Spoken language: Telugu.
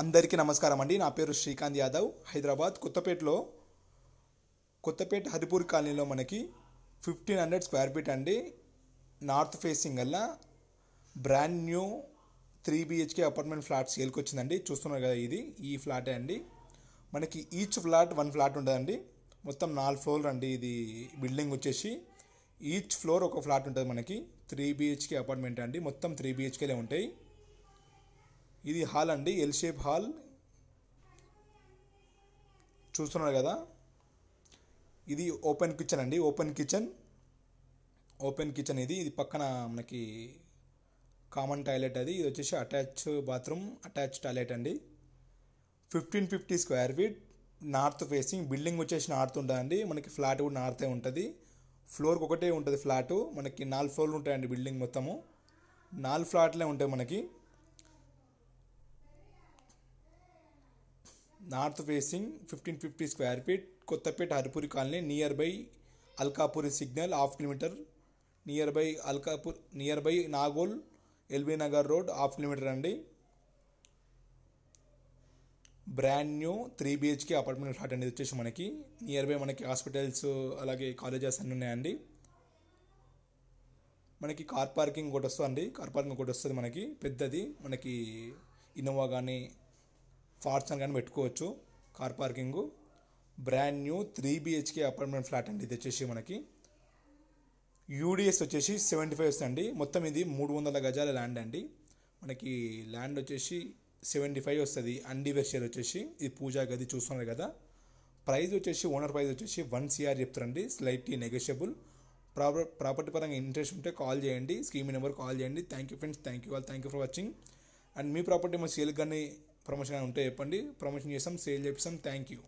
అందరికీ నమస్కారం అండి నా పేరు శ్రీకాంత్ యాదవ్ హైదరాబాద్ కొత్తపేటలో కొత్తపేట హరిపూర్ కాలనీలో మనకి ఫిఫ్టీన్ హండ్రెడ్ స్క్వేర్ ఫీట్ అండి నార్త్ ఫేసింగ్ వల్ల brand new three BHK apartment flat సేల్కి వచ్చిందండి చూస్తున్నారు కదా ఇది ఈ ఫ్లాటే అండి మనకి ఈచ్ ఫ్లాట్ వన్ ఫ్లాట్ ఉంటుందండి మొత్తం నాలుగు ఫ్లోర్ అండి ఇది బిల్డింగ్ వచ్చేసి ఈచ్ ఫ్లోర్ ఒక ఫ్లాట్ ఉంటుంది మనకి త్రీ బిహెచ్కే అపార్ట్మెంట్ అండి మొత్తం త్రీ బిహెచ్కేలే ఉంటాయి ఇది హాల్ అండి ఎల్ షేప్ హాల్ చూస్తున్నారు కదా ఇది ఓపెన్ కిచెన్ అండి ఓపెన్ కిచెన్ ఓపెన్ కిచెన్ ఇది ఇది పక్కన మనకి కామన్ టాయిలెట్ అది ఇది వచ్చేసి అటాచ్ బాత్రూమ్ అటాచ్ టాయిలెట్ అండి fifteen fifty square feet north facing building వచ్చేసి నార్త్ ఉంటుందండి మనకి ఫ్లాట్ కూడా నార్తే ఉంటుంది ఫ్లోర్కి ఒకటే ఉంటుంది ఫ్లాటు మనకి నాలుగు ఫ్లోర్లు ఉంటాయండి బిల్డింగ్ మొత్తము నాలుగు ఫ్లాట్లే ఉంటాయి మనకి north facing fifteen fifty square feet Kothapet Haripuri colony nearby Alkapuri signal half kilometre nearby Alkapur nearby Nagole LB Nagar road half kilometre అండి brand new three BHK apartment flat అనేది వచ్చేసి మనకి నియర్ బై మనకి హాస్పిటల్స్ అలాగే కాలేజెస్ అన్నీ ఉన్నాయండి మనకి కార్ పార్కింగ్ ఒకటి వస్తుంది అండి కార్ పార్కింగ్ ఒకటి వస్తుంది మనకి పెద్దది మనకి ఇన్నోవా కానీ ఫార్చునర్ కానీ పెట్టుకోవచ్చు car parking brand new three BHK apartment flat అండి ఇది వచ్చేసి మనకి యూడిఎస్ వచ్చేసి సెవెంటీ ఫైవ్ అండి మొత్తం ఇది మూడు వందల గజాల ల్యాండ్ అండి మనకి ల్యాండ్ వచ్చేసి సెవెంటీ ఫైవ్ వస్తుంది అండివేర్ షేర్ వచ్చేసి ఇది పూజా గది చూస్తున్నారు కదా ప్రైస్ వచ్చేసి ఓనర్ ప్రైస్ వచ్చేసి వన్ సిఆర్ చెప్తారండి స్లైట్లీ నెగోషియబుల్ ప్రాపర్ ప్రాపర్టీ పరంగా ఇంట్రెస్ట్ ఉంటే కాల్ చేయండి స్కీమ్ నెంబర్ కాల్ చేయండి thank you friends thank you all thank you for watching and మీ ప్రాపర్టీ మా సేల్ కానీ ప్రమోషన్ ఉంటే చెప్పండి ప్రమోషన్ చేస్తాం సేల్ చేపిస్తాం థ్యాంక్ యూ